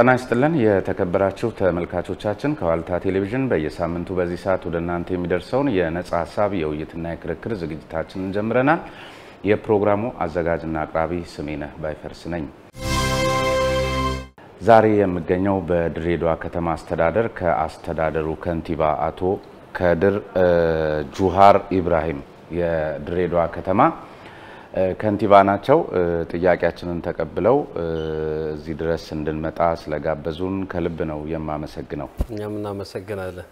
ጤና ይስጥልን የተከበራችሁ ተመልካቾቻችን፣ ከዋልታ ቴሌቪዥን በየሳምንቱ በዚህ ሰዓት ወደ እናንተ የሚደርሰውን የነጻ ሀሳብ የውይይትና የክርክር ዝግጅታችንን ጀምረናል። የፕሮግራሙ አዘጋጅና አቅራቢ ስሜነህ ባይፈርስ ነኝ። ዛሬ የምገኘው በድሬዳዋ ከተማ አስተዳደር ከአስተዳደሩ ከንቲባ አቶ ከድር ጁሃር ኢብራሂም የድሬዳዋ ከተማ ከንቲባ ናቸው። ጥያቄያችንን ተቀብለው እዚህ ድረስ እንድንመጣ ስለጋበዙን ከልብ ነው የማመሰግነው። እኛም እናመሰግናለን።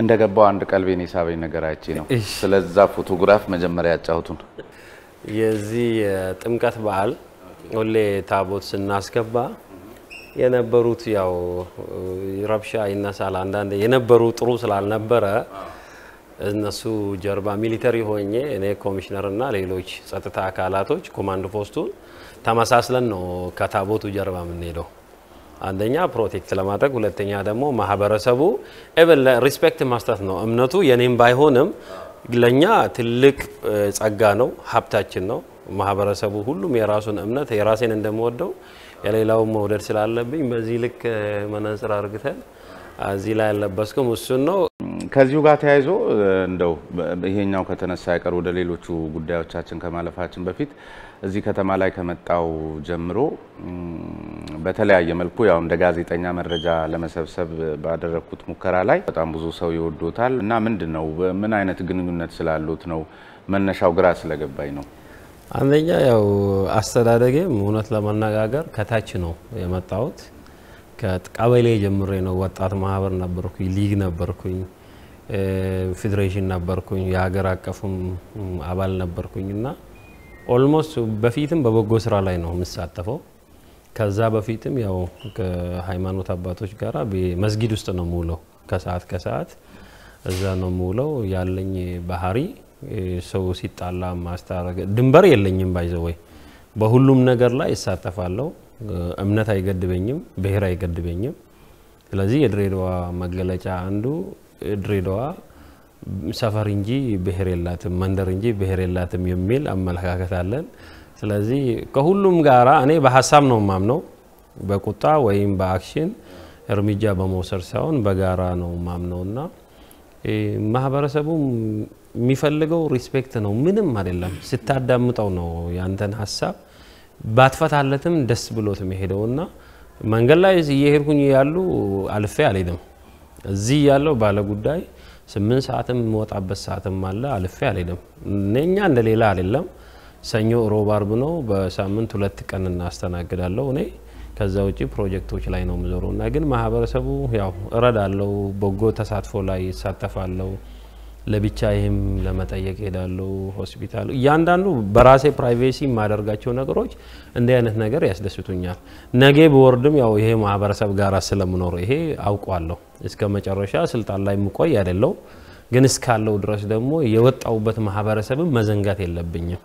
እንደ ገባው አንድ ቀልቤን የሳበኝ ነገር አይቼ ነው። ስለዛ ፎቶግራፍ መጀመሪያ ያጫሁቱን የዚህ የጥምቀት በዓል ሁሌ ታቦት ስናስገባ የነበሩት ያው ረብሻ ይነሳል። አንዳንድ የነበሩ ጥሩ ስላልነበረ እነሱ ጀርባ ሚሊተሪ ሆኜ እኔ ኮሚሽነርና ሌሎች ጸጥታ አካላቶች ኮማንድ ፖስቱን ተመሳስለን ነው ከታቦቱ ጀርባ የምንሄደው። አንደኛ ፕሮቴክት ለማድረግ፣ ሁለተኛ ደግሞ ማህበረሰቡ ኤቨን ሪስፔክት ማስጠት ነው። እምነቱ የኔም ባይሆንም ለእኛ ትልቅ ጸጋ ነው፣ ሀብታችን ነው። ማህበረሰቡ ሁሉም የራሱን እምነት የራሴን እንደምወደው የሌላውን መውደድ ስላለብኝ በዚህ ልክ መነጽር አርግተን እዚህ ላይ ያለበስኩም እሱን ነው። ከዚሁ ጋር ተያይዞ እንደው ይሄኛው ከተነሳ አይቀር ወደ ሌሎቹ ጉዳዮቻችን ከማለፋችን በፊት እዚህ ከተማ ላይ ከመጣው ጀምሮ በተለያየ መልኩ ያው እንደ ጋዜጠኛ መረጃ ለመሰብሰብ ባደረግኩት ሙከራ ላይ በጣም ብዙ ሰው ይወዶታል እና ምንድን ነው ምን አይነት ግንኙነት ስላሉት ነው መነሻው ግራ ስለገባኝ ነው። አንደኛ ያው አስተዳደጌም እውነት ለመነጋገር ከታች ነው የመጣሁት። ከቀበሌ ጀምሬ ነው። ወጣት ማህበር ነበርኩኝ፣ ሊግ ነበርኩኝ፣ ፌዴሬሽን ነበርኩኝ፣ የሀገር አቀፉም አባል ነበርኩኝ እና ኦልሞስት በፊትም በበጎ ስራ ላይ ነው የምሳተፈው። ከዛ በፊትም ያው ከሃይማኖት አባቶች ጋር መስጊድ ውስጥ ነው የምውለው። ከሰዓት ከሰዓት እዛ ነው የምውለው። ያለኝ ባህሪ ሰው ሲጣላ ማስታረግ፣ ድንበር የለኝም ባይዘወይ በሁሉም ነገር ላይ ይሳተፋለሁ። እምነት አይገድበኝም፣ ብሔር አይገድበኝም። ስለዚህ የድሬዳዋ መገለጫ አንዱ ድሬዳዋ ሰፈር እንጂ ብሔር የላትም፣ መንደር እንጂ ብሔር የላትም የሚል አመለካከት አለን። ስለዚህ ከሁሉም ጋራ እኔ በሀሳብ ነው ማምነው፣ በቁጣ ወይም በአክሽን እርምጃ በመውሰድ ሳይሆን በጋራ ነው እና ማህበረሰቡ የሚፈልገው ሪስፔክት ነው። ምንም አይደለም። ስታዳምጠው ነው ያንተን ሀሳብ ባትፈታለትም ደስ ብሎት የሄደውና መንገድ ላይ እየሄድኩኝ ያሉ አልፌ አልሄድም። እዚህ ያለው ባለ ጉዳይ ስምንት ሰዓትም የምወጣበት ሰዓትም አለ፣ አልፌ አልሄድም። እኛ ሌላ አይደለም። ሰኞ፣ ሮብ፣ አርብ ነው። በሳምንት ሁለት ቀን እናስተናግዳለሁ እኔ ከዛ ውጭ ፕሮጀክቶች ላይ ነው የምዞረው እና ግን ማህበረሰቡ ያው እረዳለው፣ በጎ ተሳትፎ ላይ ይሳተፋለው። ለብቻ ይህም ለመጠየቅ ሄዳሉ ሆስፒታል። እያንዳንዱ በራሴ ፕራይቬሲ የማደርጋቸው ነገሮች እንዲህ አይነት ነገር ያስደስቱኛል። ነገ ብወርድም ያው ይሄ ማህበረሰብ ጋር ስለምኖሩ ይሄ አውቋለሁ። እስከ መጨረሻ ስልጣን ላይ ምቆይ አይደለው፣ ግን እስካለው ድረስ ደግሞ የወጣውበት ማህበረሰብም መዘንጋት የለብኝም።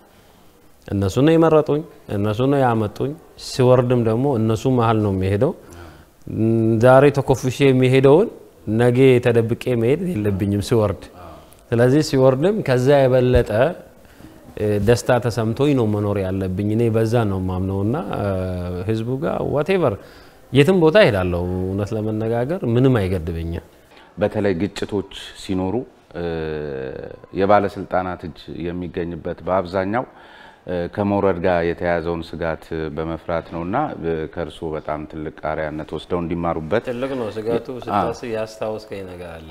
እነሱ ነው የመረጡኝ፣ እነሱ ነው ያመጡኝ። ሲወርድም ደግሞ እነሱ መሀል ነው የሚሄደው። ዛሬ ተኮፍሼ የሚሄደውን ነገ ተደብቄ መሄድ የለብኝም ሲወርድ ስለዚህ ሲወርድም ከዛ የበለጠ ደስታ ተሰምቶኝ ነው መኖር ያለብኝ። እኔ በዛ ነው ማምነው እና ህዝቡ ጋር ዋቴቨር የትም ቦታ እሄዳለሁ። እውነት ለመነጋገር ምንም አይገድበኝም። በተለይ ግጭቶች ሲኖሩ የባለስልጣናት እጅ የሚገኝበት በአብዛኛው ከመውረድ ጋር የተያዘውን ስጋት በመፍራት ነው እና ከእርሶ በጣም ትልቅ አርያነት ወስደው እንዲማሩበት ትልቅ ነው ስጋቱ። ስታስብ ያስታወስከኝ ነገር አለ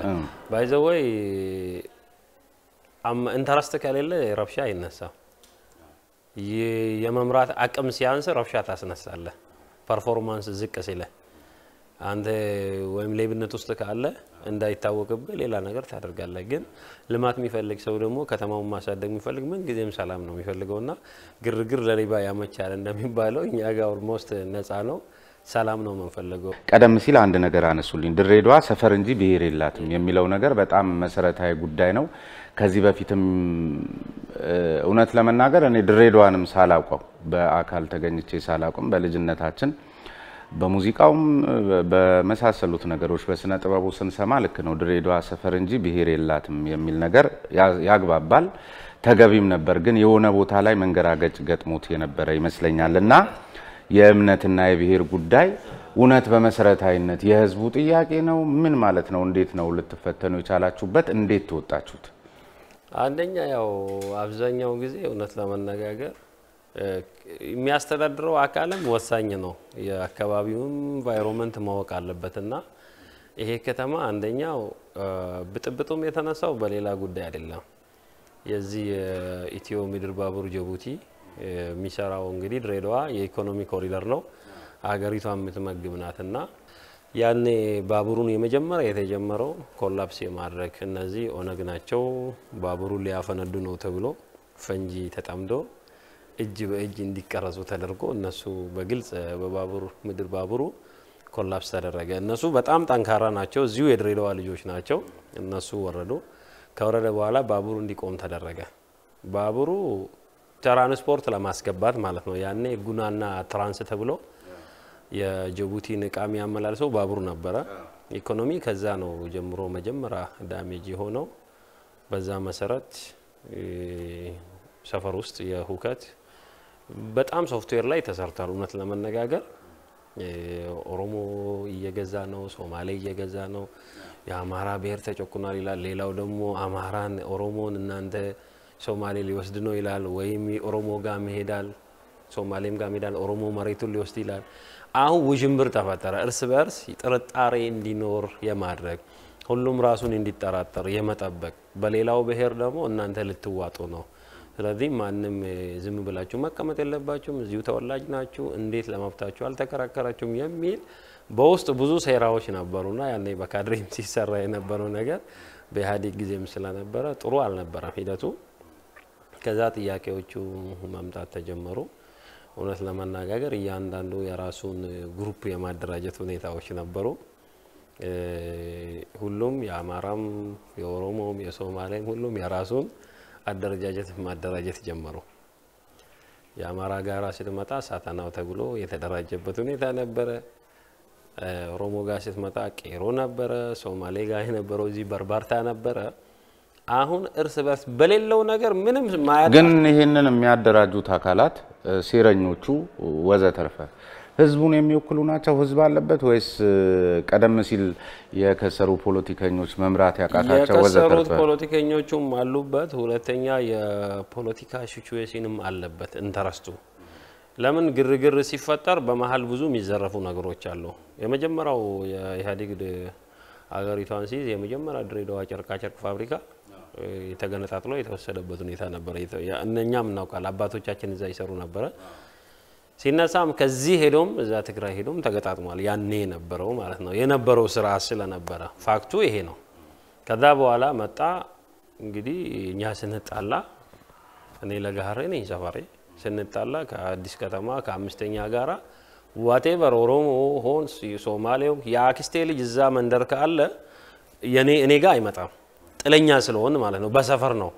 ባይዘወይ ኢንተረስት ከሌለ ረብሻ አይነሳ። የመምራት አቅም ሲያንስ ረብሻ ታስነሳለህ። ፐርፎርማንስ ዝቅ ሲለ አንተ ወይም ሌብነት ውስጥ ካለ እንዳይታወቅብህ ሌላ ነገር ታደርጋለህ። ግን ልማት የሚፈልግ ሰው ደግሞ ከተማውን ማሳደግ የሚፈልግ ምን ጊዜም ሰላም ነው የሚፈልገውና ግርግር ለሌባ ያመቻል እንደሚባለው እኛ ጋር ኦልሞስት ነፃ ነው። ሰላም ነው የምንፈልገው። ቀደም ሲል አንድ ነገር አነሱልኝ። ድሬዳዋ ሰፈር እንጂ ብሔር የላትም የሚለው ነገር በጣም መሰረታዊ ጉዳይ ነው። ከዚህ በፊትም እውነት ለመናገር እኔ ድሬዳዋንም ሳላውቀው በአካል ተገኝቼ ሳላውቅም በልጅነታችን በሙዚቃውም በመሳሰሉት ነገሮች በስነ ጥበቡ ስንሰማ ልክ ነው ድሬዳዋ ሰፈር እንጂ ብሔር የላትም የሚል ነገር ያግባባል፣ ተገቢም ነበር። ግን የሆነ ቦታ ላይ መንገራገጭ ገጥሞት የነበረ ይመስለኛል እና የእምነትና የብሔር ጉዳይ እውነት በመሰረታዊነት የህዝቡ ጥያቄ ነው? ምን ማለት ነው? እንዴት ነው ልትፈተኑ የቻላችሁበት? እንዴት ተወጣችሁት? አንደኛ ያው አብዛኛው ጊዜ እውነት ለመነጋገር የሚያስተዳድረው አካልም ወሳኝ ነው። የአካባቢውም ኢንቫይሮንመንት ማወቅ አለበትና ይሄ ከተማ አንደኛው ብጥብጡም የተነሳው በሌላ ጉዳይ አይደለም። የዚህ የኢትዮ ምድር ባቡር ጅቡቲ የሚሰራው እንግዲህ ድሬዳዋ የኢኮኖሚ ኮሪደር ነው፣ አገሪቷ የምትመግብ ናትና ያኔ ባቡሩን የመጀመሪያ የተጀመረው ኮላፕስ የማድረግ እነዚህ ኦነግ ናቸው ባቡሩን ሊያፈነዱ ነው ተብሎ ፈንጂ ተጠምዶ እጅ በእጅ እንዲቀረጹ ተደርጎ እነሱ በግልጽ በባቡር ምድር ባቡሩ ኮላፕስ ተደረገ። እነሱ በጣም ጠንካራ ናቸው። እዚሁ የድሬዳዋ ልጆች ናቸው። እነሱ ወረዱ። ከወረደ በኋላ ባቡሩ እንዲቆም ተደረገ። ባቡሩ ትራንስፖርት ለማስገባት ማለት ነው። ያኔ ጉናና ትራንስ ተብሎ የጅቡቲን እቃ የሚያመላልሰው ባቡር ነበረ። ኢኮኖሚ ከዛ ነው ጀምሮ መጀመሪያ ዳሜጅ የሆነው። በዛ መሰረት ሰፈር ውስጥ የሁከት በጣም ሶፍትዌር ላይ ተሰርቷል። እውነት ለመነጋገር ኦሮሞ እየገዛ ነው፣ ሶማሌ እየገዛ ነው፣ የአማራ ብሔር ተጨቁኗል ይላል። ሌላው ደግሞ አማራን፣ ኦሮሞን እናንተ ሶማሌ ሊወስድ ነው ይላል፣ ወይም ኦሮሞ ጋ መሄዳል፣ ሶማሌም ጋም መሄዳል፣ ኦሮሞ መሬቱን ሊወስድ ይላል። አሁን ውዥንብር ተፈጠረ። እርስ በርስ ጥርጣሬ እንዲኖር የማድረግ ሁሉም ራሱን እንዲጠራጠር የመጠበቅ በሌላው ብሔር ደግሞ እናንተ ልትዋጡ ነው። ስለዚህ ማንም ዝም ብላችሁ መቀመጥ የለባችሁም፣ እዚሁ ተወላጅ ናችሁ፣ እንዴት ለመብታችሁ አልተከራከራችሁም የሚል በውስጥ ብዙ ሴራዎች ነበሩና ያኔ በካድሬም ሲሰራ የነበረው ነገር በኢህአዴግ ጊዜም ስለነበረ ጥሩ አልነበረም ሂደቱ። ከዛ ጥያቄዎቹ መምጣት ተጀመሩ። እውነት ለመነጋገር እያንዳንዱ የራሱን ግሩፕ የማደራጀት ሁኔታዎች ነበሩ። ሁሉም የአማራም፣ የኦሮሞም፣ የሶማሌም ሁሉም የራሱን አደረጃጀት ማደራጀት ጀመሩ። የአማራ ጋራ ስትመጣ ሳተናው ተብሎ የተደራጀበት ሁኔታ ነበረ። ኦሮሞ ጋር ስትመጣ ቄሮ ነበረ። ሶማሌ ጋር የነበረው እዚህ በርባርታ ነበረ። አሁን እርስ በርስ በሌለው ነገር ምንም ግን ይህንን የሚያደራጁት አካላት ሴረኞቹ ወዘተርፈ ህዝቡን የሚወክሉ ናቸው። ህዝብ አለበት ወይስ ቀደም ሲል የከሰሩ ፖለቲከኞች መምራት ያቃታቸው የከሰሩት ፖለቲከኞቹም አሉበት። ሁለተኛ የፖለቲካ ሲቹዌሽንም አለበት። እንተረስቱ ለምን ግርግር ሲፈጠር በመሀል ብዙ የሚዘረፉ ነገሮች አሉ። የመጀመሪያው የኢህአዴግ አገሪቷን ሲይዝ የመጀመሪያ ድሬዳዋ ጨርቃጨርቅ ፋብሪካ የተገነጣጥሎ የተወሰደበት ሁኔታ ነበረ። እነኛም እናውቃል፣ አባቶቻችን እዛ ይሰሩ ነበረ። ሲነሳም ከዚህ ሄዶም እዛ ትግራይ ሄዶም ተገጣጥሟል። ያኔ የነበረው ማለት ነው የነበረው ስራ ስለነበረ ፋክቱ ይሄ ነው። ከዛ በኋላ መጣ እንግዲህ እኛ ስንጣላ እኔ ለጋህሬ ነኝ ሰፈሬ ስንጣላ ከአዲስ ከተማ ከአምስተኛ ጋራ ዋቴቨር ኦሮሞ ሆን ሶማሌው የአክስቴ ልጅ እዛ መንደር ካለ እኔ ጋር አይመጣም። ጥለኛ ስለሆን ማለት ነው። በሰፈር ነው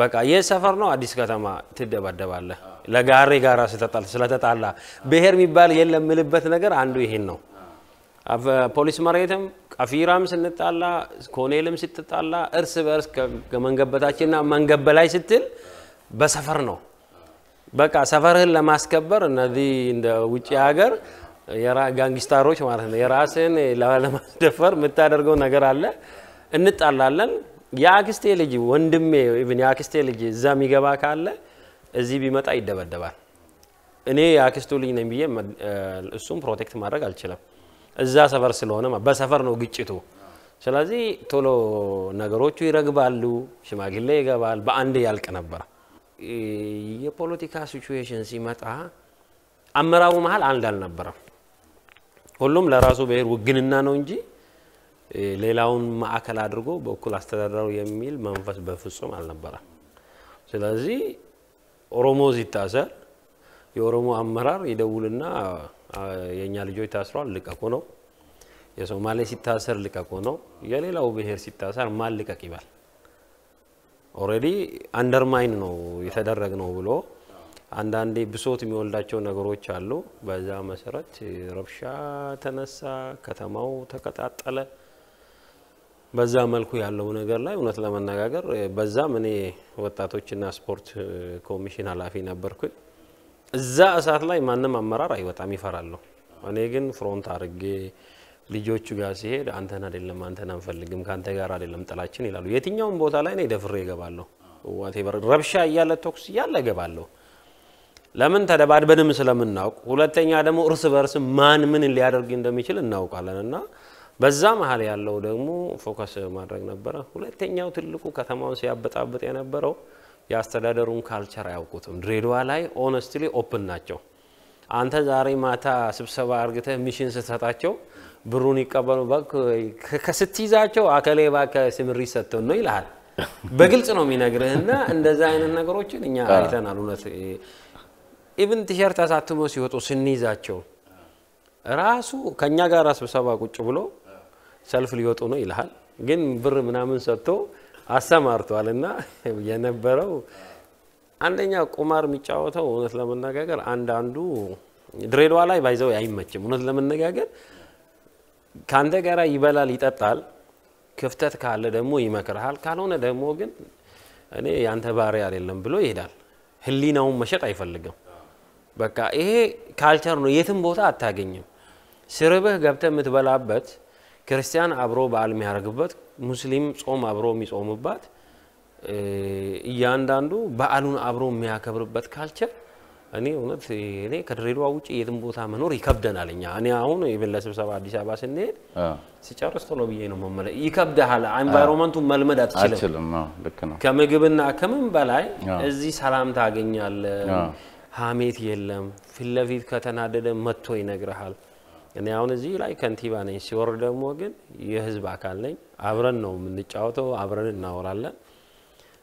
በቃ ይህ ሰፈር ነው። አዲስ ከተማ ትደባደባለ። ለጋሬ ጋራ ስለተጣላ ብሔር የሚባል የለምልበት ነገር አንዱ ይሄን ነው። ፖሊስ መሬትም ቀፊራም ስንጣላ ኮኔልም ስትጣላ እርስ በእርስ ከመንገበታችንና መንገብ በላይ ስትል በሰፈር ነው። በቃ ሰፈርህን ለማስከበር እነዚህ እንደ ውጭ ሀገር ጋንግስታሮች ማለት ነው የራስን ለማስደፈር የምታደርገው ነገር አለ። እንጣላለን። የአክስቴ ልጅ ወንድሜ ኢቭን የአክስቴ ልጅ እዛ የሚገባ ካለ እዚህ ቢመጣ ይደበደባል። እኔ የአክስቱ ልጅ ነኝ ብዬ እሱም ፕሮቴክት ማድረግ አልችልም። እዛ ሰፈር ስለሆነ በሰፈር ነው ግጭቱ። ስለዚህ ቶሎ ነገሮቹ ይረግባሉ፣ ሽማግሌ ይገባል፣ በአንድ ያልቅ ነበር። የፖለቲካ ሲቹዌሽን ሲመጣ አመራሩ መሀል አንድ አልነበረም። ሁሉም ለራሱ ብሔር ውግንና ነው እንጂ ሌላውን ማዕከል አድርጎ በኩል አስተዳደሩ የሚል መንፈስ በፍጹም አልነበረም። ስለዚህ ኦሮሞ ሲታሰር የኦሮሞ አመራር ይደውልና የእኛ ልጆች ታስሯል ልቀቁ ነው። የሶማሌ ሲታሰር ልቀቁ ነው። የሌላው ብሔር ሲታሰር ማን ልቀቅ ይባል? ኦልሬዲ አንደርማይን ነው የተደረግ ነው ብሎ አንዳንዴ ብሶት የሚወልዳቸው ነገሮች አሉ። በዛ መሰረት ረብሻ ተነሳ፣ ከተማው ተቀጣጠለ። በዛ መልኩ ያለው ነገር ላይ እውነት ለመነጋገር በዛም እኔ ወጣቶችና ስፖርት ኮሚሽን ኃላፊ ነበርኩኝ። እዛ እሳት ላይ ማንም አመራር አይወጣም ይፈራለሁ። እኔ ግን ፍሮንት አድርጌ ልጆቹ ጋር ሲሄድ አንተን አይደለም አንተን አንፈልግም ከአንተ ጋር አይደለም ጥላችን ይላሉ። የትኛውም ቦታ ላይ እኔ ደፍሬ እገባለሁ። ረብሻ እያለ ተኩስ እያለ እገባለሁ። ለምን ተደባድበንም ስለምናውቅ፣ ሁለተኛ ደግሞ እርስ በርስ ማን ምን ሊያደርግ እንደሚችል እናውቃለን እና በዛ መሀል ያለው ደግሞ ፎከስ ማድረግ ነበረ። ሁለተኛው ትልቁ ከተማውን ሲያበጣብጥ የነበረው የአስተዳደሩን ካልቸር አያውቁትም። ድሬዳዋ ላይ ኦነስትሊ ኦፕን ናቸው። አንተ ዛሬ ማታ ስብሰባ አርግተህ ሚሽን ስትሰጣቸው ብሩን ይቀበሉ ከስትይዛቸው አከሌ ባከ ስምሪ ሰጥተን ነው ይልሃል። በግልጽ ነው የሚነግርህ እና እንደዛ አይነት ነገሮችን እኛ አይተናል። እውነት ኢቭን ቲሸርት አሳትሞ ሲወጡ ስንይዛቸው ራሱ ከእኛ ጋር ስብሰባ ቁጭ ብሎ ሰልፍ ሊወጡ ነው ይልሃል። ግን ብር ምናምን ሰጥቶ አሰማርቷል እና የነበረው አንደኛ ቁማር የሚጫወተው እውነት ለመነጋገር አንዳንዱ ድሬዳዋ ላይ ባይዘው አይመችም። እውነት ለመነጋገር ከአንተ ጋራ ይበላል፣ ይጠጣል። ክፍተት ካለ ደግሞ ይመክርሃል፣ ካልሆነ ደግሞ ግን እኔ ያንተ ባሪያ አይደለም ብሎ ይሄዳል። ህሊናውን መሸጥ አይፈልግም። በቃ ይሄ ካልቸር ነው፣ የትም ቦታ አታገኝም። ስርብህ ገብተ የምትበላበት ክርስቲያን አብሮ በዓል የሚያደርግበት ሙስሊም ጾም አብሮ የሚጾምባት እያንዳንዱ በዓሉን አብሮ የሚያከብርበት ካልቸር እኔ እውነት እኔ ከድሬዳዋ ውጭ የትም ቦታ መኖር ይከብደናል። እኛ እኔ አሁን ለስብሰባ አዲስ አበባ ስንሄድ ሲጨርስ ቶሎ ብዬ ነው መመለ ይከብደሃል። ኤንቫይሮመንቱ መልመድ አትችልም። ከምግብና ከምን በላይ እዚህ ሰላም ታገኛለ፣ ሀሜት የለም። ፊት ለፊት ከተናደደ መጥቶ ይነግርሃል። እኔ አሁን እዚህ ላይ ከንቲባ ነኝ፣ ሲወርድ ደግሞ ግን የህዝብ አካል ነኝ። አብረን ነው የምንጫወተው፣ አብረን እናወራለን።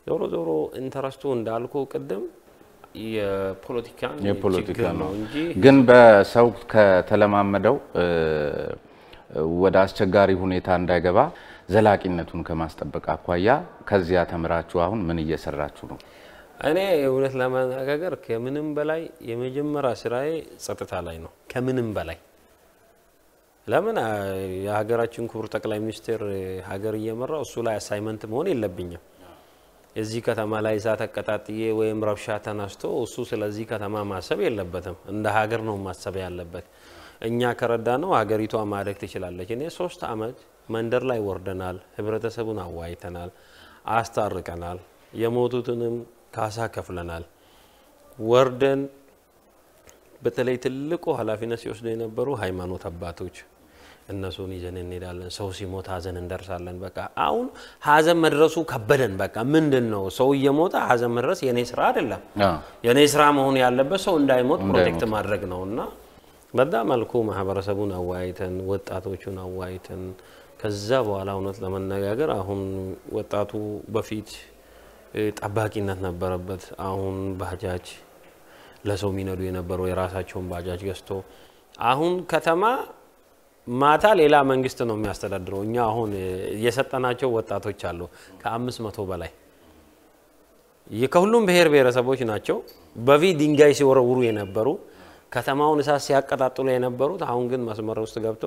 ዞሮ ዞሮ ኢንተረስቱ እንዳልኩ ቅድም የፖለቲካ ነው እንጂ ግን በሰው ከተለማመደው ወደ አስቸጋሪ ሁኔታ እንዳይገባ ዘላቂነቱን ከማስጠበቅ አኳያ ከዚያ ተምራችሁ አሁን ምን እየሰራችሁ ነው? እኔ እውነት ለመነጋገር ከምንም በላይ የመጀመሪያ ስራዬ ጸጥታ ላይ ነው ከምንም በላይ ለምን የሀገራችን ክቡር ጠቅላይ ሚኒስትር ሀገር እየመራው እሱ ላይ አሳይመንት መሆን የለብኝም። እዚህ ከተማ ላይ እሳት አቀጣጥዬ ወይም ረብሻ ተነስቶ እሱ ስለዚህ ከተማ ማሰብ የለበትም። እንደ ሀገር ነው ማሰብ ያለበት። እኛ ከረዳ ነው ሀገሪቷ ማደግ ትችላለች። እኔ ሶስት አመት መንደር ላይ ወርደናል፣ ህብረተሰቡን አዋይተናል፣ አስታርቀናል፣ የሞቱትንም ካሳ ከፍለናል። ወርደን በተለይ ትልቁ ኃላፊነት ሲወስዱ የነበሩ ሃይማኖት አባቶች እነሱን ይዘን እንሄዳለን። ሰው ሲሞት ሀዘን እንደርሳለን። በቃ አሁን ሀዘን መድረሱ ከበደን። በቃ ምንድን ነው ሰው እየሞተ ሀዘን መድረስ የኔ ስራ አይደለም። የኔ ስራ መሆን ያለበት ሰው እንዳይሞት ፕሮቴክት ማድረግ ነው እና በዛ መልኩ ማህበረሰቡን አዋይተን ወጣቶቹን አዋይተን ከዛ በኋላ እውነት ለመነጋገር አሁን ወጣቱ በፊት ጠባቂነት ነበረበት። አሁን ባጃጅ ለሰው የሚነዱ የነበረው የራሳቸውን ባጃጅ ገዝቶ አሁን ከተማ ማታ ሌላ መንግስት ነው የሚያስተዳድረው። እኛ አሁን የሰጠናቸው ወጣቶች አሉ ከአምስት መቶ በላይ ከሁሉም ብሔር ብሔረሰቦች ናቸው። በፊት ድንጋይ ሲወረውሩ የነበሩ ከተማውን እሳት ሲያቀጣጥሉ የነበሩት አሁን ግን መስመር ውስጥ ገብቶ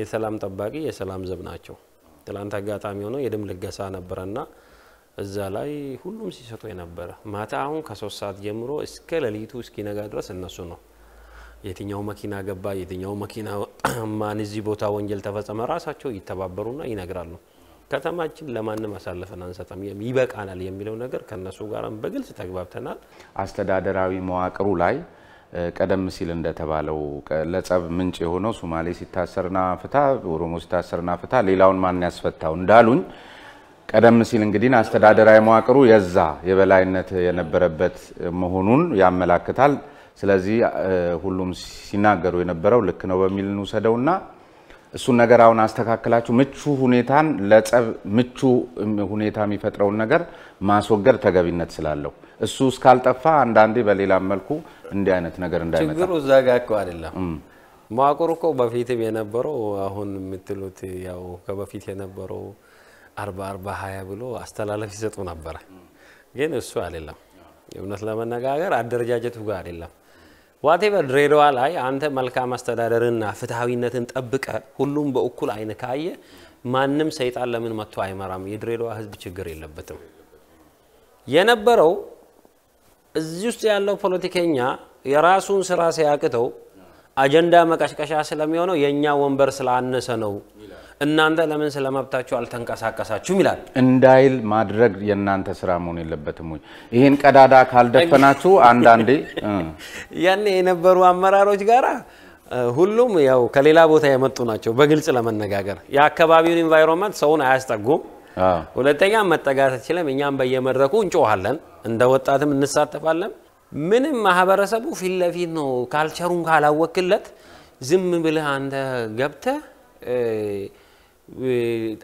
የሰላም ጠባቂ የሰላም ዘብ ናቸው። ትላንት አጋጣሚ ሆነው የደም ልገሳ ነበረና እዛ ላይ ሁሉም ሲሰጡ የነበረ ማታ አሁን ከሶስት ሰዓት ጀምሮ እስከ ሌሊቱ እስኪነጋ ድረስ እነሱ ነው የትኛው መኪና ገባ፣ የትኛው መኪና ማን እዚህ ቦታ ወንጀል ተፈጸመ፣ ራሳቸው ይተባበሩና ይነግራሉ። ከተማችን ለማንም አሳልፈን አንሰጠም፣ ይበቃናል የሚለው ነገር ከነሱ ጋርም በግልጽ ተግባብተናል። አስተዳደራዊ መዋቅሩ ላይ ቀደም ሲል እንደተባለው ለጸብ ምንጭ የሆነው ሶማሌ ሲታሰርና ፍታ፣ ኦሮሞ ሲታሰርና ፍታ፣ ሌላውን ማን ያስፈታው እንዳሉኝ ቀደም ሲል እንግዲህ አስተዳደራዊ መዋቅሩ የዛ የበላይነት የነበረበት መሆኑን ያመላክታል። ስለዚህ ሁሉም ሲናገሩ የነበረው ልክ ነው በሚል እንውሰደውና እሱን ነገር አሁን አስተካክላችሁ ምቹ ሁኔታን ለጸብ ምቹ ሁኔታ የሚፈጥረውን ነገር ማስወገድ ተገቢነት ስላለው እሱ እስካልጠፋ አንዳንዴ በሌላም መልኩ እንዲህ አይነት ነገር እንዳይመጣ ችግሩ እዛ ጋ እኮ አይደለም። መዋቅሩ እኮ በፊትም የነበረው አሁን የምትሉት ያው ከበፊት የነበረው አርባ አርባ ሀያ ብሎ አስተላለፍ ይሰጡ ነበረ። ግን እሱ አይደለም። እውነት ለመነጋገር አደረጃጀቱ ጋር አይደለም ዋቴቨር ድሬዳዋ ላይ አንተ መልካም አስተዳደርና ፍትሐዊነትን ጠብቀ ሁሉም በእኩል አይን ካየ ማንም ሰይጣን ለምን መጥቶ አይመራም? የድሬዳዋ ህዝብ ችግር የለበትም። የነበረው እዚህ ውስጥ ያለው ፖለቲከኛ የራሱን ስራ ሲያቅተው አጀንዳ መቀሽቀሻ ስለሚሆነው የእኛ ወንበር ስላነሰ ነው እናንተ ለምን ስለ መብታችሁ አልተንቀሳቀሳችሁም ይላል እንዳይል ማድረግ የእናንተ ስራ መሆን የለበትም ወይ? ይህን ቀዳዳ ካልደፈናችሁ አንዳንዴ ያኔ የነበሩ አመራሮች ጋራ ሁሉም ያው ከሌላ ቦታ የመጡ ናቸው። በግልጽ ለመነጋገር የአካባቢውን ኢንቫይሮንመንት ሰውን አያስጠጉም። ሁለተኛ መጠጋት አችልም። እኛም በየመድረኩ እንጮኋለን፣ እንደ ወጣትም እንሳተፋለን። ምንም ማህበረሰቡ ፊት ለፊት ነው። ካልቸሩን ካላወክለት ዝም ብለህ አንተ ገብተህ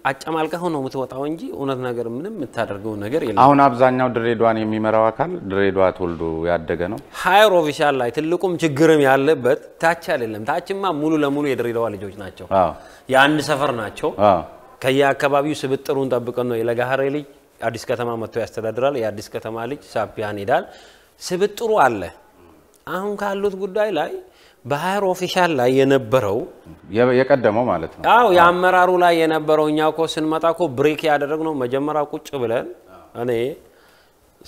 አጨማልቀህ ሆኖ የምትወጣው እንጂ እውነት ነገር ምንም የምታደርገው ነገር የለም። አሁን አብዛኛው ድሬዳዋን የሚመራው አካል ድሬዳዋ ተወልዶ ያደገ ነው። ሀየር ኦፊሻል ላይ ትልቁም ችግርም ያለበት ታች አይደለም። ታችማ ሙሉ ለሙሉ የድሬዳዋ ልጆች ናቸው፣ የአንድ ሰፈር ናቸው። ከየአካባቢው ስብጥሩን ጠብቀን ነው የለጋሀሬ ልጅ አዲስ ከተማ መጥቶ ያስተዳድራል፣ የአዲስ ከተማ ልጅ ሳፒያን ይሄዳል። ስብጥሩ አለ። አሁን ካሉት ጉዳይ ላይ ባህር ኦፊሻል ላይ የነበረው የቀደመው ማለት ነው። አዎ የአመራሩ ላይ የነበረው እኛ እኮ ስንመጣ እኮ ብሬክ ያደረግነው መጀመሪያ ቁጭ ብለን እኔ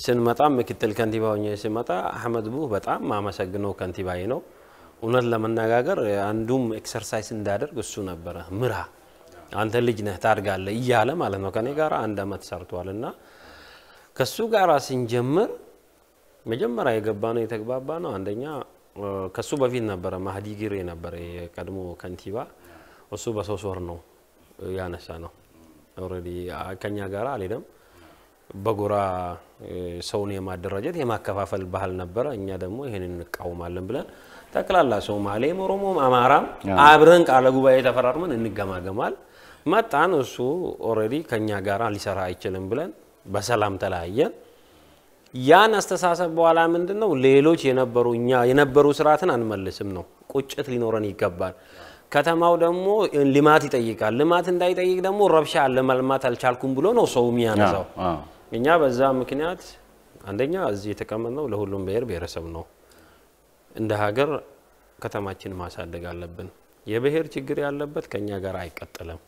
ስንመጣ ምክትል ከንቲባ ሆኜ ስመጣ አህመድ ቡህ በጣም አመሰግነው ከንቲባዬ ነው። እውነት ለመነጋገር አንዱም ኤክሰርሳይዝ እንዳደርግ እሱ ነበረ። ምራ አንተ ልጅ ነህ ታድጋለህ እያለ ማለት ነው። ከኔ ጋር አንድ አመት ሰርቷል እና ከሱ ጋር ስንጀምር መጀመሪያ የገባ ነው የተግባባ ነው። አንደኛ ከሱ በፊት ነበረ ማህዲ ጊሬ ነበረ የቀድሞ ከንቲባ። እሱ በሶስት ወር ነው ያነሳ ነው። ኦልሬዲ ከኛ ጋር አልሄደም። በጎራ ሰውን የማደራጀት የማከፋፈል ባህል ነበረ። እኛ ደግሞ ይህንን እንቃወማለን ብለን ጠቅላላ ሶማሌም፣ ኦሮሞም፣ አማራም አብረን ቃለ ጉባኤ ተፈራርመን እንገማገማል። መጣን። እሱ ኦልሬዲ ከኛ ጋር ሊሰራ አይችልም ብለን በሰላም ተለያየን። ያን አስተሳሰብ በኋላ ምንድን ነው ሌሎች የነበሩ እኛ የነበሩ ስርዓትን አንመልስም ነው። ቁጭት ሊኖረን ይገባል። ከተማው ደግሞ ልማት ይጠይቃል። ልማት እንዳይጠይቅ ደግሞ ረብሻ ለመልማት አልቻልኩም ብሎ ነው ሰው የሚያነሳው። እኛ በዛ ምክንያት አንደኛ እዚህ የተቀመጥነው ለሁሉም ብሔር ብሔረሰብ ነው። እንደ ሀገር ከተማችን ማሳደግ አለብን። የብሔር ችግር ያለበት ከእኛ ጋር አይቀጥልም።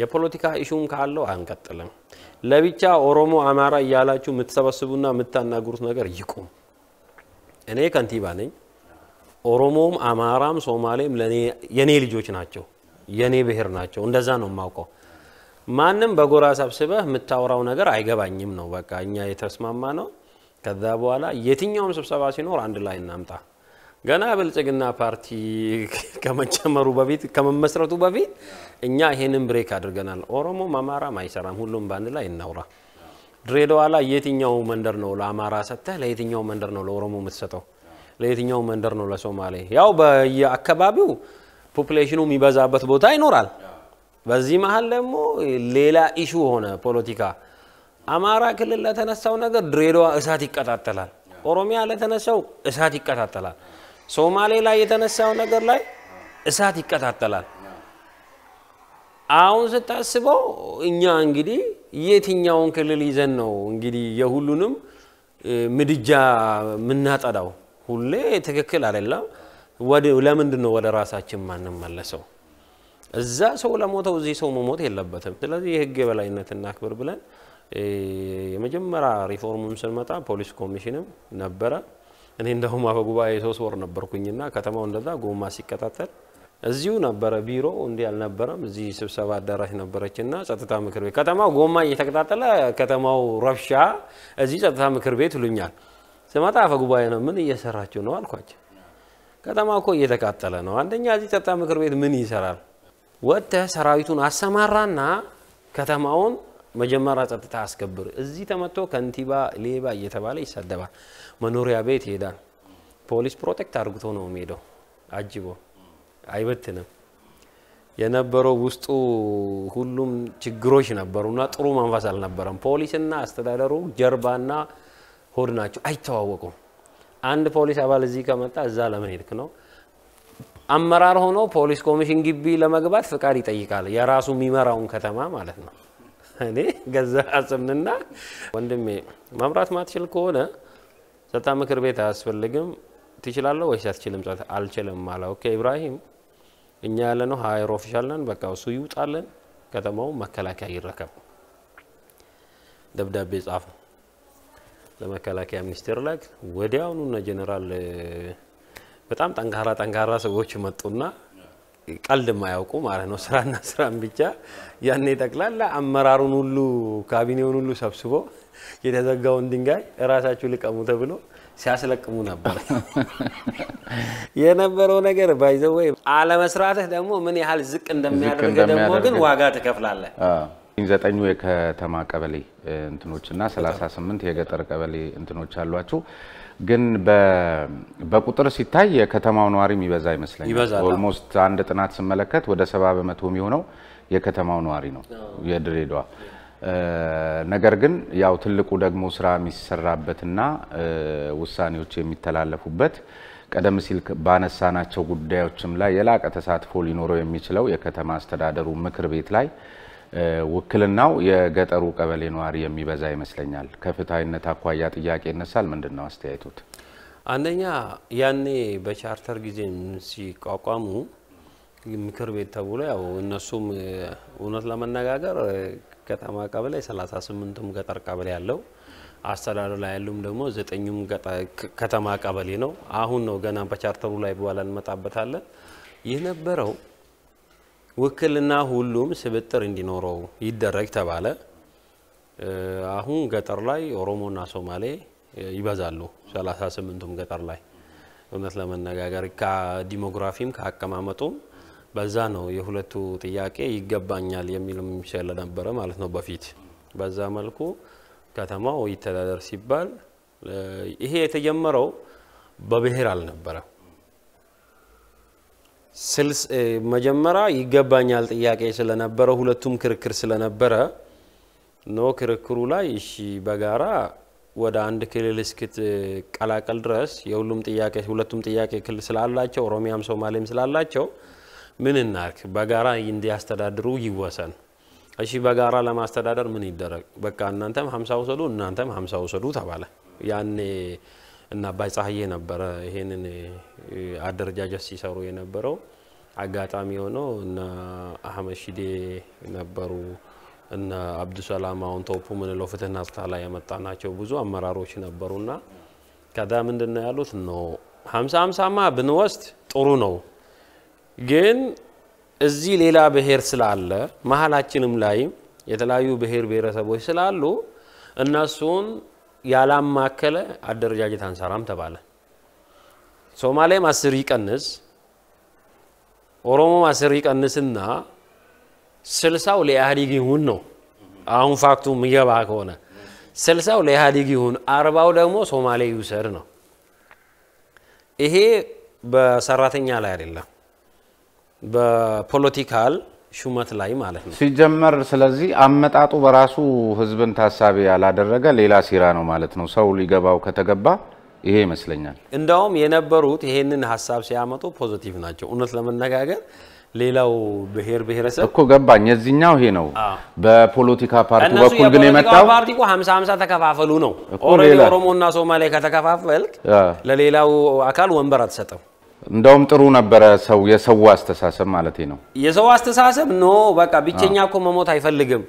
የፖለቲካ ኢሹም ካለው አንቀጥልም። ለብቻ ኦሮሞ፣ አማራ እያላችሁ የምትሰበስቡና የምታናግሩት ነገር ይቁም። እኔ ከንቲባ ነኝ። ኦሮሞም፣ አማራም፣ ሶማሌም የኔ ልጆች ናቸው፣ የኔ ብሔር ናቸው። እንደዛ ነው የማውቀው። ማንም በጎራ ሰብስበህ የምታወራው ነገር አይገባኝም ነው። በቃ እኛ የተስማማ ነው። ከዛ በኋላ የትኛውም ስብሰባ ሲኖር አንድ ላይ እናምጣ። ገና ብልጽግና ፓርቲ ከመጨመሩ በፊት ከመመስረቱ በፊት እኛ ይሄንን ብሬክ አድርገናል። ኦሮሞም አማራም አይሰራም። ሁሉም በአንድ ላይ እናውራ። ድሬዳዋ ላይ የትኛው መንደር ነው ለአማራ ሰጥተህ ለየትኛው መንደር ነው ለኦሮሞ የምትሰጠው? ለየትኛው መንደር ነው ለሶማሌ? ያው በየአካባቢው ፖፕሌሽኑ የሚበዛበት ቦታ ይኖራል። በዚህ መሀል ደግሞ ሌላ ኢሹ ሆነ ፖለቲካ። አማራ ክልል ለተነሳው ነገር ድሬዳዋ እሳት ይቀጣጠላል። ኦሮሚያ ለተነሳው እሳት ይቀጣጠላል። ሶማሌ ላይ የተነሳው ነገር ላይ እሳት ይቀጣጠላል። አሁን ስታስበው እኛ እንግዲህ የትኛውን ክልል ይዘን ነው እንግዲህ የሁሉንም ምድጃ የምናጠዳው? ሁሌ ትክክል አይደለም። ለምንድን ነው ወደ ራሳችን ማንመለሰው? እዛ ሰው ለሞተው እዚህ ሰው መሞት የለበትም። ስለዚህ የህግ የበላይነት እናክብር ብለን የመጀመሪያ ሪፎርሙን ስንመጣ ፖሊስ ኮሚሽንም ነበረ። እኔ እንደውም አፈ ሶስት የሶስት ወር ነበርኩኝና ከተማው እንደዛ ጎማ ሲቀጣጠል እዚሁ ነበረ ቢሮ እንዲህ አልነበረም። እዚህ ስብሰባ አዳራሽ ነበረች እና ጸጥታ ምክር ቤት ከተማው ጎማ እየተቀጣጠለ ከተማው ረብሻ እዚህ ጸጥታ ምክር ቤት ይሉኛል። ስመጣ አፈ ጉባኤ ነው ምን እየሰራችሁ ነው አልኳቸው። ከተማ እኮ እየተቃጠለ ነው። አንደኛ እዚህ ጸጥታ ምክር ቤት ምን ይሰራል? ወጥተህ ሰራዊቱን አሰማራና ከተማውን መጀመሪያ ጸጥታ አስከብር። እዚህ ተመቶ ከንቲባ ሌባ እየተባለ ይሰደባል። መኖሪያ ቤት ይሄዳል። ፖሊስ ፕሮቴክት አድርግቶ ነው የሚሄደው፣ አጅቦ አይበትንም። የነበረው ውስጡ ሁሉም ችግሮች ነበሩና ጥሩ መንፈስ አልነበረም። ፖሊስና አስተዳደሩ ጀርባና ሆድ ናቸው፣ አይተዋወቁም። አንድ ፖሊስ አባል እዚህ ከመጣ እዛ ለምን ሄድክ ነው። አመራር ሆኖ ፖሊስ ኮሚሽን ግቢ ለመግባት ፍቃድ ይጠይቃል፣ የራሱ የሚመራውን ከተማ ማለት ነው። እኔ ገዛ አጽምንና ወንድሜ መምራት ማትችል ከሆነ ጸጥታ ምክር ቤት አያስፈልግም። ትችላለሁ ወይስ አትችልም? አልችልም አለ። ኦኬ ኢብራሂም፣ እኛ ያለ ነው ሀይር ኦፊሻል ነን። በቃ እሱ ይውጣለን፣ ከተማው መከላከያ ይረከብ። ደብዳቤ ጻፈ ለመከላከያ ሚኒስቴር ላክ። ወዲያውኑ እነ ጀኔራል በጣም ጠንካራ ጠንካራ ሰዎች መጡና ቀልድ የማያውቁ ማለት ነው። ስራና ስራን ብቻ ያኔ ጠቅላላ አመራሩን ሁሉ ካቢኔውን ሁሉ ሰብስቦ የተዘጋውን ድንጋይ እራሳችሁ ልቀሙ ተብሎ ሲያስለቅሙ ነበር የነበረው ነገር ባይዘወይ አለመስራትህ ደግሞ ምን ያህል ዝቅ እንደሚያደርግ ደግሞ ግን ዋጋ ትከፍላለህ። ዘጠኙ የከተማ ቀበሌ እና 38 የገጠር ቀበሌ እንትኖች አሏችሁ። ግን በቁጥር ሲታይ የከተማው ነዋሪ የሚበዛ ይመስለኛል። ኦልሞስት አንድ ጥናት ስመለከት ወደ ሰባ በመቶ የሚሆነው የከተማው ነዋሪ ነው የድሬዳዋ። ነገር ግን ያው ትልቁ ደግሞ ስራ የሚሰራበትና ውሳኔዎች የሚተላለፉበት ቀደም ሲል ባነሳናቸው ጉዳዮችም ላይ የላቀ ተሳትፎ ሊኖረው የሚችለው የከተማ አስተዳደሩ ምክር ቤት ላይ ውክልናው የገጠሩ ቀበሌ ነዋሪ የሚበዛ ይመስለኛል። ከፍትሐዊነት አኳያ ጥያቄ ይነሳል። ምንድን ነው አስተያየቱት? አንደኛ ያኔ በቻርተር ጊዜ ሲቋቋሙ ምክር ቤት ተብሎ ያው እነሱም እውነት ለመነጋገር ከተማ ቀበሌ 38ም ገጠር ቀበሌ ያለው አስተዳደር ላይ ያሉም ደግሞ ዘጠኙም ከተማ ቀበሌ ነው። አሁን ነው ገና በቻርተሩ ላይ በኋላ እንመጣበታለን የነበረው ውክልና ሁሉም ስብጥር እንዲኖረው ይደረግ ተባለ። አሁን ገጠር ላይ ኦሮሞና ሶማሌ ይበዛሉ። 38ቱም ገጠር ላይ እውነት ለመነጋገር ከዲሞግራፊም ከአቀማመጡም በዛ ነው የሁለቱ ጥያቄ ይገባኛል የሚልም ስለነበረ ማለት ነው በፊት በዛ መልኩ ከተማው ይተዳደር ሲባል ይሄ የተጀመረው በብሔር አልነበረም። መጀመሪያ ይገባኛል ጥያቄ ስለነበረ ሁለቱም ክርክር ስለነበረ ኖ ክርክሩ ላይ እሺ በጋራ ወደ አንድ ክልል እስክትቀላቀል ድረስ የሁሉም ጥያቄ ሁለቱም ጥያቄ ክልል ስላላቸው ኦሮሚያም ሶማሌም ስላላቸው ምን እናርክ በጋራ እንዲያስተዳድሩ ይወሰን። እሺ በጋራ ለማስተዳደር ምን ይደረግ? በቃ እናንተም ሀምሳ ውሰዱ እናንተም ሀምሳ ውሰዱ ተባለ። ያኔ እና አባይ ፀሐዬ ነበረ ይሄንን አደረጃጀት ሲሰሩ የነበረው። አጋጣሚ የሆነው እነ አህመድ ሺዴ ነበሩ እነ አብዱሰላም አሁን ቶፑ ምንለው ፍትህና ስታ ላይ ያመጣ ናቸው ብዙ አመራሮች ነበሩና ከዛ ምንድን ነው ያሉት ነው ሀምሳ ሀምሳማ ብንወስድ ጥሩ ነው፣ ግን እዚህ ሌላ ብሄር ስላለ መሀላችንም ላይ የተለያዩ ብሄር ብሄረሰቦች ስላሉ እነሱን ያላማከለ አደረጃጀት አንሰራም ተባለ። ሶማሌ ማስር ይቀንስ፣ ኦሮሞ ማስር ይቀንስና ስልሳው ለኢህአዴግ ይሁን ነው። አሁን ፋክቱ የሚገባ ከሆነ ስልሳው ለኢህአዴግ ይሁን፣ አርባው ደግሞ ሶማሌ ይውሰድ ነው። ይሄ በሰራተኛ ላይ አይደለም፣ በፖለቲካል ሹመት ላይ ማለት ነው ሲጀመር። ስለዚህ አመጣጡ በራሱ ህዝብን ታሳቢ ያላደረገ ሌላ ሲራ ነው ማለት ነው። ሰው ሊገባው ከተገባ ይሄ ይመስለኛል። እንዳውም የነበሩት ይሄንን ሀሳብ ሲያመጡ ፖዚቲቭ ናቸው። እውነት ለመነጋገር ሌላው ብሄር ብሄረሰብ እኮ ገባኝ። የዚህኛው ይሄ ነው። በፖለቲካ ፓርቲ በኩል ግን የመጣው ፓርቲ እኮ 50 50 ተከፋፈሉ ነው። ኦሮሞና ሶማሌ ከተከፋፈልክ ለሌላው አካል ወንበር አትሰጠው። እንደውም ጥሩ ነበረ ሰው የሰው አስተሳሰብ ማለት ነው። የሰው አስተሳሰብ ኖ በቃ ብቸኛ እኮ መሞት አይፈልግም።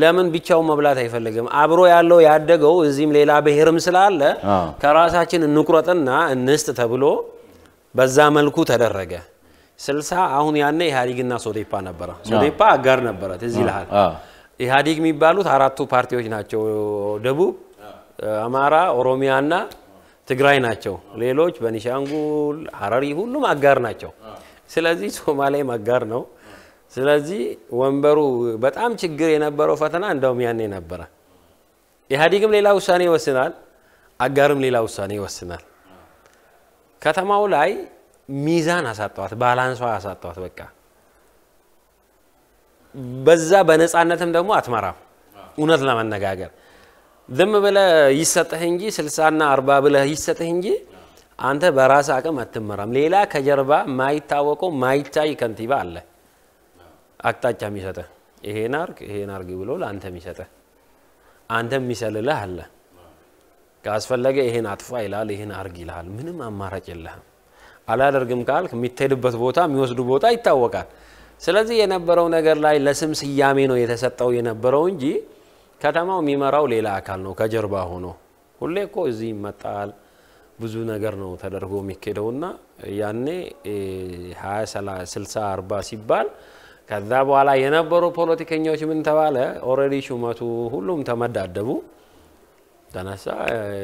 ለምን ብቻው መብላት አይፈልግም? አብሮ ያለው ያደገው እዚህም ሌላ ብሔርም ስላለ ከራሳችን እንቁረጥና እንስጥ ተብሎ በዛ መልኩ ተደረገ። ስልሳ አሁን ያነ ኢህአዴግና ሶዴፓ ነበረ። ሶዴፓ አጋር ነበረ። ትዝ ይልሃል። ኢህአዴግ የሚባሉት አራቱ ፓርቲዎች ናቸው። ደቡብ፣ አማራ፣ ኦሮሚያና ትግራይ ናቸው። ሌሎች በኒሻንጉል፣ ሀረሪ ሁሉም አጋር ናቸው። ስለዚህ ሶማሌም አጋር ነው። ስለዚህ ወንበሩ በጣም ችግር የነበረው ፈተና እንደውም ያኔ ነበረ። ኢህአዴግም ሌላ ውሳኔ ይወስናል፣ አጋርም ሌላ ውሳኔ ይወስናል። ከተማው ላይ ሚዛን አሳጧት፣ ባላንሷ አሳጧት። በቃ በዛ በነፃነትም ደግሞ አትመራም እውነት ለመነጋገር ዝም ብለህ ይሰጥህ እንጂ ስልሳና አርባ ብለህ ይሰጥህ እንጂ አንተ በራስ አቅም አትመራም። ሌላ ከጀርባ ማይታወቀው ማይታይ ከንቲባ አለ አቅጣጫ የሚሰጥህ ይሄን አርግ ይሄን አርግ ብሎ ለአንተ የሚሰጥህ አንተ የሚሰልልህ አለ። ካስፈለገ ይሄን አጥፋ ይላል፣ ይሄን አርግ ይልሃል። ምንም አማራጭ የለህም። አላደርግም ካልክ የሚትሄድበት ቦታ የሚወስዱ ቦታ ይታወቃል። ስለዚህ የነበረው ነገር ላይ ለስም ስያሜ ነው የተሰጠው የነበረው እንጂ ከተማው የሚመራው ሌላ አካል ነው ከጀርባ ሆኖ ሁሌ እኮ እዚህ ይመጣል ብዙ ነገር ነው ተደርጎ የሚካሄደውና ያኔ 60 40 ሲባል ከዛ በኋላ የነበሩ ፖለቲከኞች ምን ተባለ? ኦልሬዲ ሹመቱ ሁሉም ተመዳደቡ። ተነሳ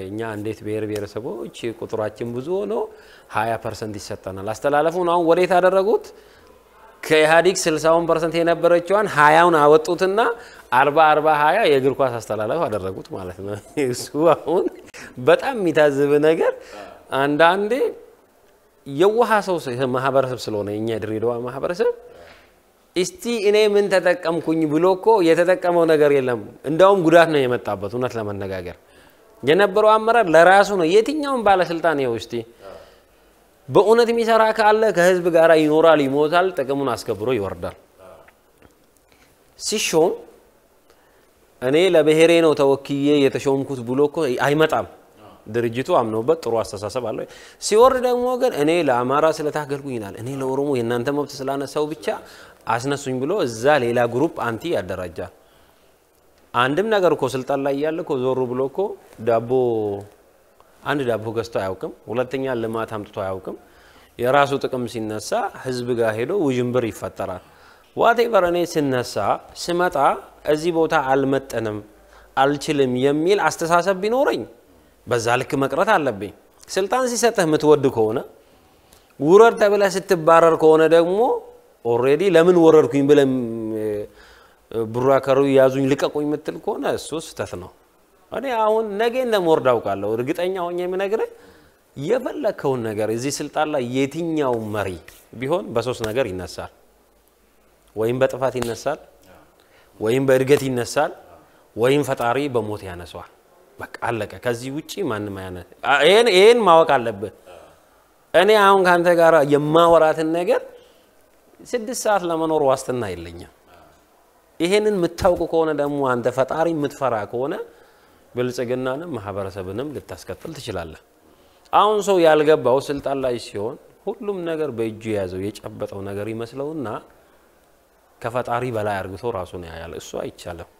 እኛ እንዴት ብሔር ብሔረሰቦች ቁጥራችን ብዙ ሆኖ 20 ፐርሰንት ይሰጠናል። አስተላለፉን አሁን ወዴት አደረጉት? ከኢህአዴግ 60 ፐርሰንት የነበረችዋን ሀያውን አወጡትና አርባ አርባ ሀያ የእግር ኳስ አስተላለፍ አደረጉት ማለት ነው። እሱ አሁን በጣም የሚታዝብ ነገር አንዳንዴ የውሃ ሰው ማህበረሰብ ስለሆነ የኛ ድሬዳዋ ማህበረሰብ እስቲ እኔ ምን ተጠቀምኩኝ ብሎ እኮ የተጠቀመው ነገር የለም። እንደውም ጉዳት ነው የመጣበት እውነት ለመነጋገር የነበረው አመራር ለራሱ ነው። የትኛውን ባለስልጣን ይኸው እስቲ በእውነት የሚሰራ ካለ ከህዝብ ጋር ይኖራል፣ ይሞታል፣ ጥቅሙን አስከብሮ ይወርዳል። ሲሾም እኔ ለብሔሬ ነው ተወክዬ የተሾምኩት ብሎ እኮ አይመጣም። ድርጅቱ አምነውበት ጥሩ አስተሳሰብ አለው። ሲወርድ ደግሞ ግን እኔ ለአማራ ስለታገልኩ ይላል፣ እኔ ለኦሮሞ የእናንተ መብት ስላነሳው ብቻ አስነሱኝ ብሎ እዛ ሌላ ግሩፕ አንቲ ያደራጃል። አንድም ነገር እኮ ስልጣን ላይ ያለ እኮ ዞሩ ብሎ እኮ ዳቦ አንድ ዳቦ ገዝቶ አያውቅም። ሁለተኛ ልማት አምጥቶ አያውቅም። የራሱ ጥቅም ሲነሳ ህዝብ ጋር ሄዶ ውዥንብር ይፈጠራል። ዋቴቨር እኔ ስነሳ ስመጣ እዚህ ቦታ አልመጠንም አልችልም የሚል አስተሳሰብ ቢኖረኝ በዛ ልክ መቅረት አለብኝ። ስልጣን ሲሰጥህ የምትወድ ከሆነ ውረድ ተብለህ ስትባረር ከሆነ ደግሞ ኦሬዲ ለምን ወረድኩኝ ብለህ ቡራከሩ ያዙኝ ልቀቁኝ የምትል ከሆነ እሱ ስህተት ነው። እኔ አሁን ነገ እንደምወርድ አውቃለሁ። እርግጠኛ ሆኜ የምነግርህ የፈለከውን ነገር እዚህ ስልጣን ላይ የትኛው መሪ ቢሆን በሶስት ነገር ይነሳል። ወይም በጥፋት ይነሳል፣ ወይም በእድገት ይነሳል፣ ወይም ፈጣሪ በሞት ያነሷል። በቃ አለቀ። ከዚህ ውጭ ማንም ያነ ይህን ማወቅ አለብህ። እኔ አሁን ከአንተ ጋር የማወራትን ነገር ስድስት ሰዓት ለመኖር ዋስትና የለኝም። ይሄንን የምታውቅ ከሆነ ደግሞ አንተ ፈጣሪ የምትፈራ ከሆነ ብልጽግናንም ማህበረሰብንም ልታስከትል ትችላለህ። አሁን ሰው ያልገባው ስልጣን ላይ ሲሆን ሁሉም ነገር በእጁ የያዘው የጨበጠው ነገር ይመስለውና ከፈጣሪ በላይ አርግቶ ራሱን ያያል። እሱ አይቻልም።